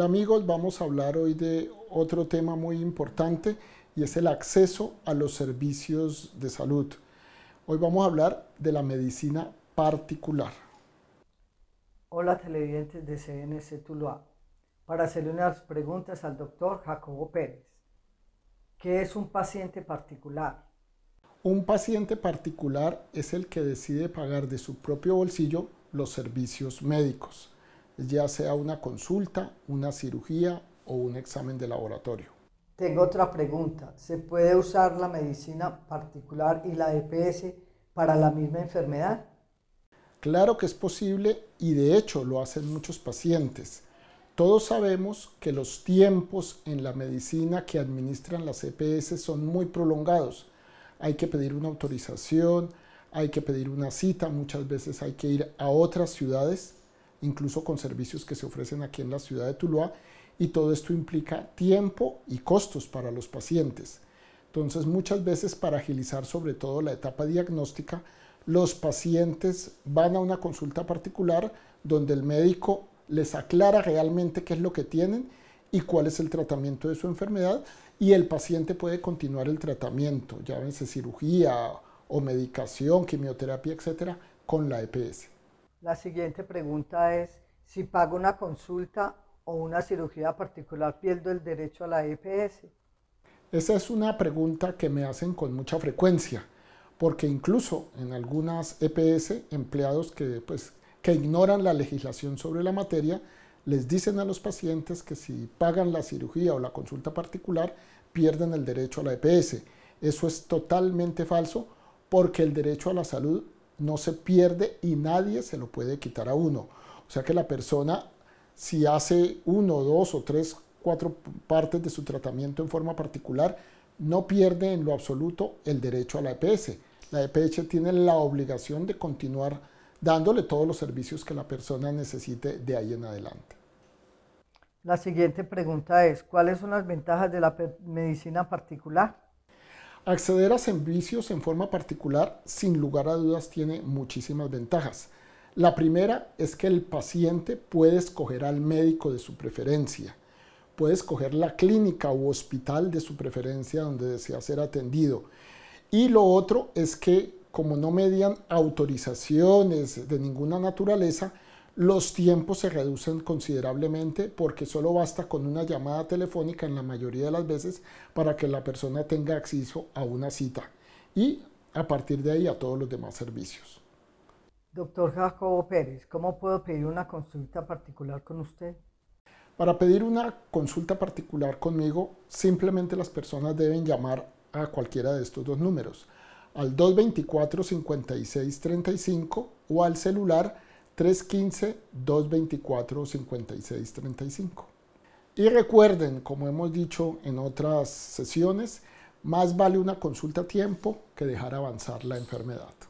Hola amigos, vamos a hablar hoy de otro tema muy importante y es el acceso a los servicios de salud. Hoy vamos a hablar de la medicina particular. Hola televidentes de CNC Tuluá. Para hacerle unas preguntas al doctor Jacobo Pérez. ¿Qué es un paciente particular? Un paciente particular es el que decide pagar de su propio bolsillo los servicios médicos ya sea una consulta, una cirugía o un examen de laboratorio. Tengo otra pregunta. ¿Se puede usar la medicina particular y la EPS para la misma enfermedad? Claro que es posible y de hecho lo hacen muchos pacientes. Todos sabemos que los tiempos en la medicina que administran las EPS son muy prolongados. Hay que pedir una autorización, hay que pedir una cita, muchas veces hay que ir a otras ciudades incluso con servicios que se ofrecen aquí en la ciudad de Tuluá, y todo esto implica tiempo y costos para los pacientes. Entonces, muchas veces para agilizar sobre todo la etapa diagnóstica, los pacientes van a una consulta particular donde el médico les aclara realmente qué es lo que tienen y cuál es el tratamiento de su enfermedad y el paciente puede continuar el tratamiento, ya llámese cirugía o medicación, quimioterapia, etcétera, con la EPS. La siguiente pregunta es, si pago una consulta o una cirugía particular, ¿pierdo el derecho a la EPS? Esa es una pregunta que me hacen con mucha frecuencia, porque incluso en algunas EPS, empleados que, pues, que ignoran la legislación sobre la materia, les dicen a los pacientes que si pagan la cirugía o la consulta particular, pierden el derecho a la EPS. Eso es totalmente falso porque el derecho a la salud no se pierde y nadie se lo puede quitar a uno. O sea que la persona, si hace uno, dos o tres, cuatro partes de su tratamiento en forma particular, no pierde en lo absoluto el derecho a la EPS. La EPS tiene la obligación de continuar dándole todos los servicios que la persona necesite de ahí en adelante. La siguiente pregunta es, ¿cuáles son las ventajas de la medicina particular? Acceder a servicios en forma particular sin lugar a dudas tiene muchísimas ventajas. La primera es que el paciente puede escoger al médico de su preferencia, puede escoger la clínica u hospital de su preferencia donde desea ser atendido. Y lo otro es que como no median autorizaciones de ninguna naturaleza, los tiempos se reducen considerablemente porque solo basta con una llamada telefónica en la mayoría de las veces para que la persona tenga acceso a una cita y a partir de ahí a todos los demás servicios. Doctor Jacobo Pérez, ¿cómo puedo pedir una consulta particular con usted? Para pedir una consulta particular conmigo, simplemente las personas deben llamar a cualquiera de estos dos números, al 224-5635 o al celular 315-224-5635. Y recuerden, como hemos dicho en otras sesiones, más vale una consulta a tiempo que dejar avanzar la enfermedad.